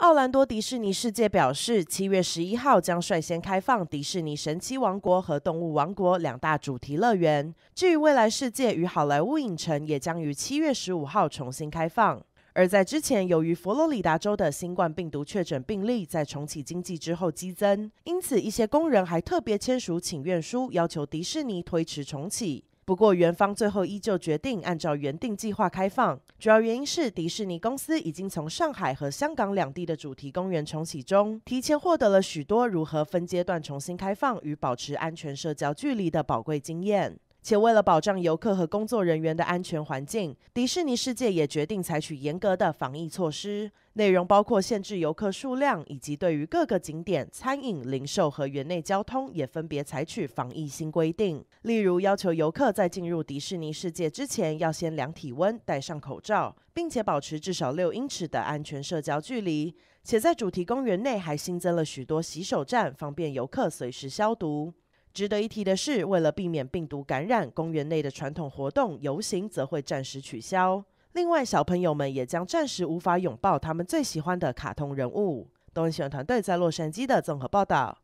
奥兰多迪士尼世界表示，七月十一号将率先开放迪士尼神奇王国和动物王国两大主题乐园。至于未来世界与好莱坞影城，也将于七月十五号重新开放。而在之前，由于佛罗里达州的新冠病毒确诊病例在重启经济之后激增，因此一些工人还特别签署请愿书，要求迪士尼推迟重启。不过，园方最后依旧决定按照原定计划开放，主要原因是迪士尼公司已经从上海和香港两地的主题公园重启中，提前获得了许多如何分阶段重新开放与保持安全社交距离的宝贵经验。且为了保障游客和工作人员的安全环境，迪士尼世界也决定采取严格的防疫措施，内容包括限制游客数量，以及对于各个景点、餐饮、零售和园内交通也分别采取防疫新规定。例如，要求游客在进入迪士尼世界之前要先量体温、戴上口罩，并且保持至少六英尺的安全社交距离。且在主题公园内还新增了许多洗手站，方便游客随时消毒。值得一提的是，为了避免病毒感染，公园内的传统活动游行则会暂时取消。另外，小朋友们也将暂时无法拥抱他们最喜欢的卡通人物。多伦县团队在洛杉矶的综合报道。